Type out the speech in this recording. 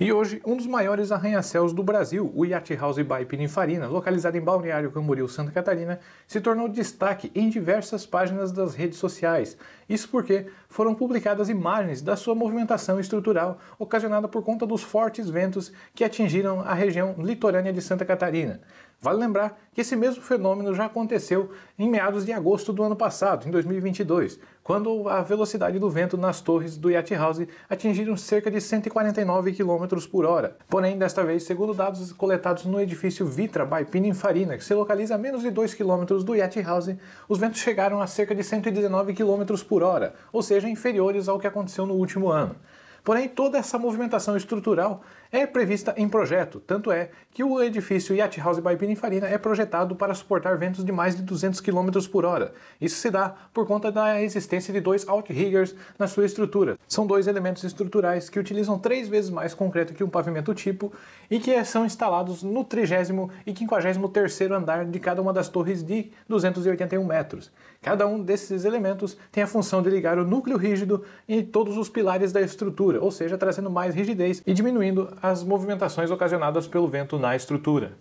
E hoje, um dos maiores arranha-céus do Brasil, o Yacht House by Pininfarina, localizado em Balneário Camboriú, Santa Catarina, se tornou destaque em diversas páginas das redes sociais. Isso porque foram publicadas imagens da sua movimentação estrutural, ocasionada por conta dos fortes ventos que atingiram a região litorânea de Santa Catarina. Vale lembrar que esse mesmo fenômeno já aconteceu em meados de agosto do ano passado, em 2022, quando a velocidade do vento nas torres do Yacht House atingiram cerca de 149 km por hora. Porém, desta vez, segundo dados coletados no edifício Vitra by Pininfarina, que se localiza a menos de 2 km do Yeti House, os ventos chegaram a cerca de 119 km por hora, ou seja, inferiores ao que aconteceu no último ano. Porém, toda essa movimentação estrutural é prevista em projeto, tanto é que o edifício Yacht House by Pininfarina é projetado para suportar ventos de mais de 200 km por hora. Isso se dá por conta da existência de dois outriggers na sua estrutura. São dois elementos estruturais que utilizam três vezes mais concreto que um pavimento tipo e que são instalados no 30 e 53 andar de cada uma das torres de 281 metros. Cada um desses elementos tem a função de ligar o núcleo rígido em todos os pilares da estrutura, ou seja, trazendo mais rigidez e diminuindo as movimentações ocasionadas pelo vento na estrutura.